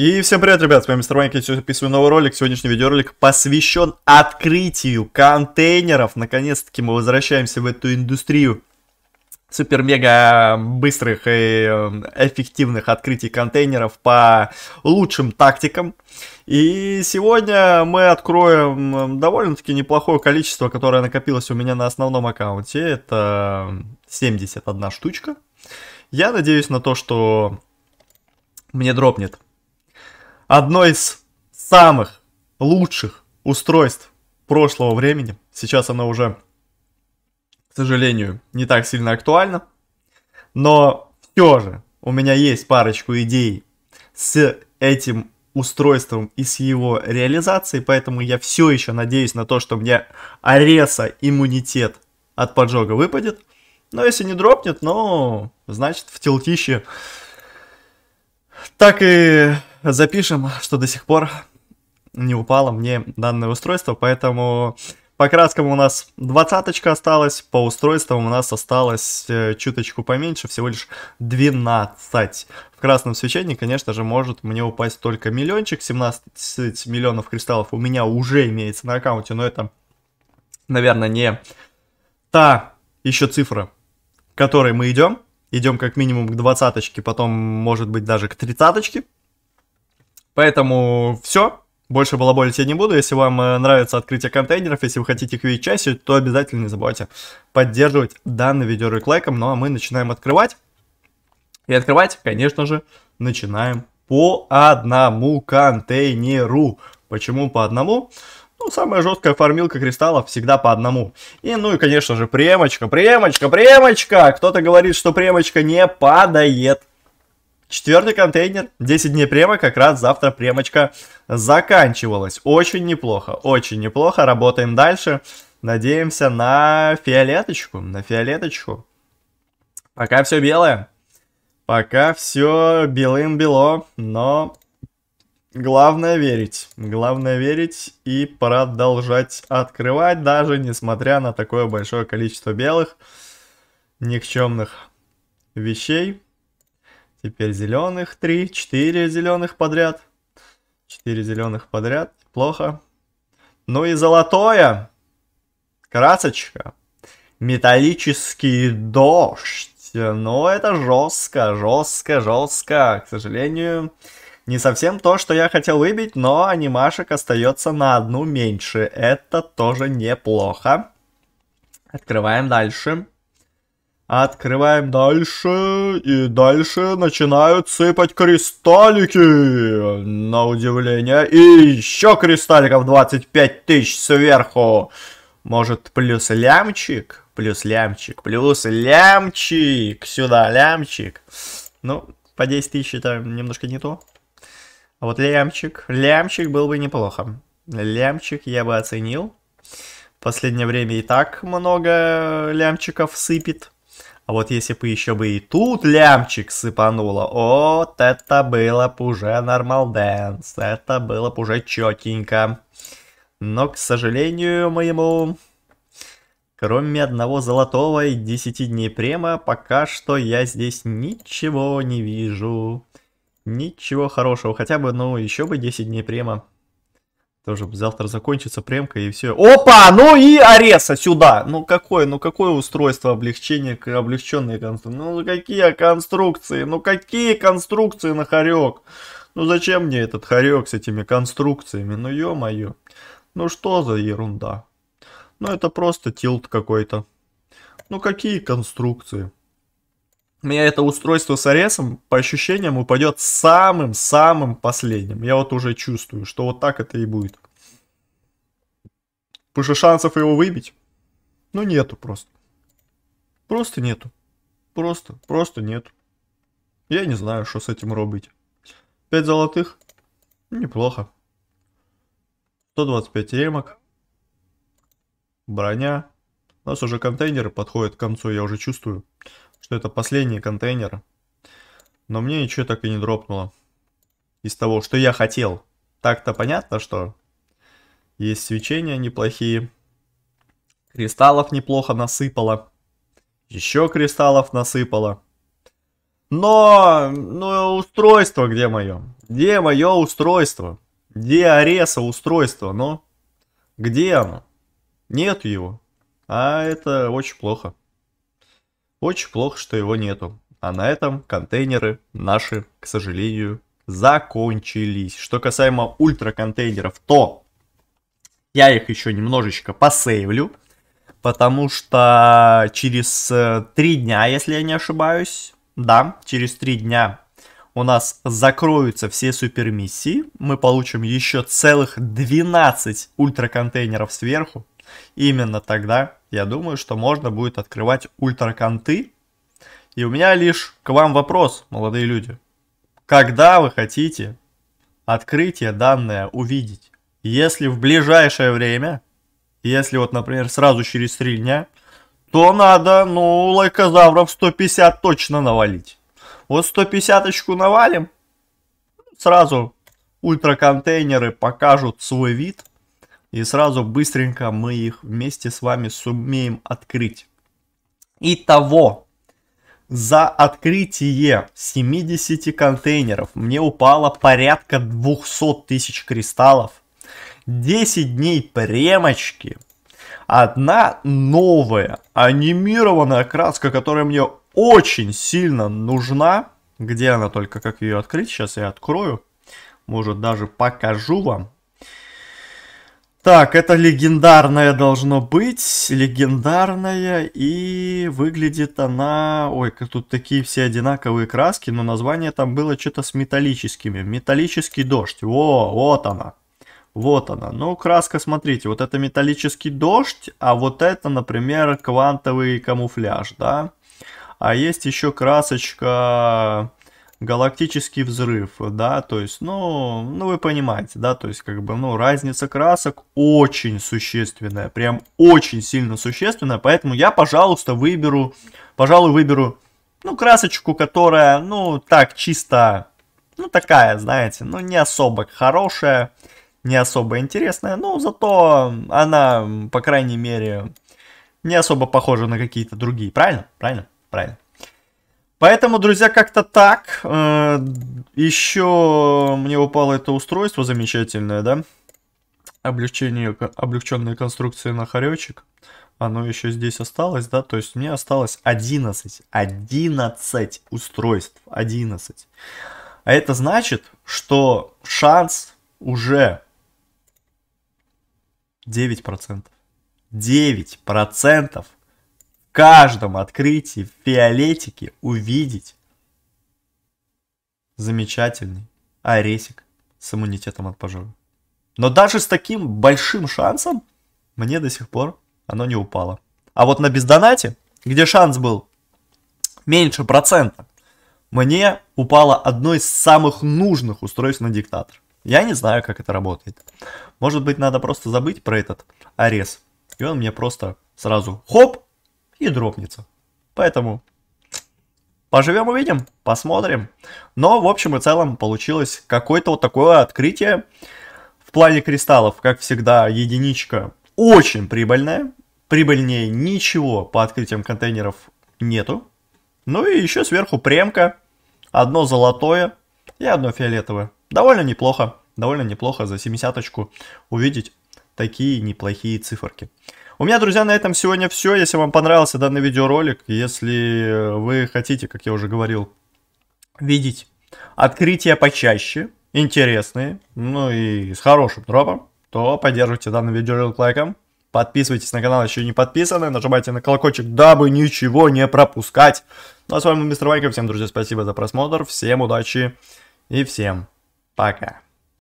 И всем привет, ребят, с вами Мистер Ванька, я сегодня записываю новый ролик. Сегодняшний видеоролик посвящен открытию контейнеров. Наконец-таки мы возвращаемся в эту индустрию супер-мега быстрых и э, эффективных открытий контейнеров по лучшим тактикам. И сегодня мы откроем довольно-таки неплохое количество, которое накопилось у меня на основном аккаунте. Это 71 штучка. Я надеюсь на то, что мне дропнет одно из самых лучших устройств прошлого времени. Сейчас оно уже, к сожалению, не так сильно актуально. Но все же у меня есть парочку идей с этим устройством и с его реализацией, поэтому я все еще надеюсь на то, что мне ареса иммунитет от поджога выпадет. Но ну, если не дропнет, ну, значит, в телтище так и запишем, что до сих пор не упало мне данное устройство, поэтому по краскам у нас двадцаточка осталась, по устройствам у нас осталось э, чуточку поменьше, всего лишь 12. В красном свечении, конечно же, может мне упасть только миллиончик, 17 миллионов кристаллов у меня уже имеется на аккаунте, но это, наверное, не та еще цифра, к которой мы идем. Идем как минимум к двадцаточке, потом, может быть, даже к тридцаточке. Поэтому все. Больше балаболить я не буду. Если вам э, нравится открытие контейнеров, если вы хотите их видеть чаще, то обязательно не забывайте поддерживать данный видеоролик лайком. Ну а мы начинаем открывать. И открывать, конечно же, начинаем по одному контейнеру. Почему по одному? Ну, самая жесткая фармилка кристаллов всегда по одному. И, ну и, конечно же, премочка, премочка, премочка! Кто-то говорит, что премочка не падает. Четвертый контейнер, 10 дней према, как раз завтра премочка заканчивалась. Очень неплохо, очень неплохо, работаем дальше. Надеемся на фиолеточку, на фиолеточку. Пока все белое, пока все белым-бело, но главное верить. Главное верить и продолжать открывать, даже несмотря на такое большое количество белых никчемных вещей. Теперь зеленых три, четыре зеленых подряд. четыре зеленых подряд. Плохо. Ну и золотое. Красочка. Металлический дождь. Ну, это жестко, жестко, жестко. К сожалению, не совсем то, что я хотел выбить, но анимашек остается на одну меньше. Это тоже неплохо. Открываем дальше. Открываем дальше, и дальше начинают сыпать кристаллики, на удивление. И еще кристалликов 25 тысяч сверху. Может, плюс лямчик? Плюс лямчик, плюс лямчик. Сюда лямчик. Ну, по 10 тысяч это немножко не то. А вот лямчик. Лямчик был бы неплохо. Лямчик я бы оценил. В последнее время и так много лямчиков сыпет. А вот если бы еще бы и тут лямчик сыпануло, вот это было бы уже нормал дэнс, это было бы уже четенько. Но, к сожалению моему, кроме одного золотого и 10 дней према, пока что я здесь ничего не вижу. Ничего хорошего, хотя бы, ну, еще бы 10 дней према. Тоже завтра закончится премка и все. Опа! Ну и Ареса сюда! Ну какое, ну какое устройство облегчения, облегченные конструкции? Ну какие конструкции? Ну какие конструкции на хорек? Ну зачем мне этот хорек с этими конструкциями? Ну ё-моё. Ну что за ерунда? Ну это просто тилт какой-то. Ну какие конструкции? У меня это устройство с аресом, по ощущениям, упадет самым-самым последним. Я вот уже чувствую, что вот так это и будет. Потому что шансов его выбить, ну, нету просто. Просто нету. Просто, просто нету. Я не знаю, что с этим робить. 5 золотых. Неплохо. 125 ремок. Броня. У нас уже контейнеры подходят к концу, я уже чувствую, что это последние контейнеры. Но мне ничего так и не дропнуло. Из того, что я хотел. Так-то понятно, что есть свечения неплохие. Кристаллов неплохо насыпало. Еще кристаллов насыпало. Но, но устройство где мое? Где мое устройство? Где Ареса устройство? Но где оно? Нет его. А это очень плохо. Очень плохо, что его нету. А на этом контейнеры наши, к сожалению, закончились. Что касаемо ультра контейнеров, то я их еще немножечко посейвлю, потому что через э, три дня, если я не ошибаюсь, да, через три дня у нас закроются все супермиссии, мы получим еще целых 12 ультраконтейнеров сверху. Именно тогда, я думаю, что можно будет открывать ультраконты. И у меня лишь к вам вопрос, молодые люди. Когда вы хотите открытие данное увидеть? если в ближайшее время, если вот, например, сразу через три дня, то надо, ну, лайкозавров 150 точно навалить. Вот 150-очку навалим, сразу ультраконтейнеры покажут свой вид, и сразу быстренько мы их вместе с вами сумеем открыть. Итого, за открытие 70 контейнеров мне упало порядка 200 тысяч кристаллов. 10 дней премочки. Одна новая анимированная краска, которая мне очень сильно нужна. Где она только, как ее открыть? Сейчас я открою. Может, даже покажу вам. Так, это легендарное должно быть. Легендарная. И выглядит она... Ой, тут такие все одинаковые краски, но название там было что-то с металлическими. Металлический дождь. Во, вот она. Вот она. Ну, краска, смотрите, вот это металлический дождь, а вот это, например, квантовый камуфляж, да. А есть еще красочка галактический взрыв, да, то есть, ну, ну вы понимаете, да, то есть, как бы, ну, разница красок очень существенная, прям очень сильно существенная, поэтому я, пожалуйста, выберу, пожалуй, выберу, ну, красочку, которая, ну, так, чисто, ну, такая, знаете, ну, не особо хорошая, не особо интересная, но зато она, по крайней мере, не особо похожа на какие-то другие. Правильно? Правильно? Правильно. Поэтому, друзья, как-то так. Э, еще мне упало это устройство замечательное, да? Облегчение, облегченная конструкция на хоречек. Оно еще здесь осталось, да? То есть мне осталось 11. 11 устройств. 11. А это значит, что шанс уже 9%. 9% в каждом открытии фиолетики увидеть замечательный аресик с иммунитетом от пожара. Но даже с таким большим шансом мне до сих пор оно не упало. А вот на бездонате, где шанс был меньше процента, мне упало одно из самых нужных устройств на диктатор. Я не знаю, как это работает. Может быть, надо просто забыть про этот арес. И он мне просто сразу хоп и дропнется. Поэтому поживем увидим, посмотрим. Но в общем и целом получилось какое-то вот такое открытие. В плане кристаллов, как всегда, единичка очень прибыльная. Прибыльнее ничего по открытиям контейнеров нету. Ну и еще сверху премка, одно золотое и одно фиолетовое довольно неплохо, довольно неплохо за 70 увидеть такие неплохие циферки. У меня, друзья, на этом сегодня все. Если вам понравился данный видеоролик, если вы хотите, как я уже говорил, видеть открытия почаще, интересные, ну и с хорошим дропом, то поддерживайте данный видеоролик лайком. Подписывайтесь на канал, еще не подписаны, нажимайте на колокольчик, дабы ничего не пропускать. Ну а с вами был Мистер Ваньков, всем, друзья, спасибо за просмотр, всем удачи и всем Пока.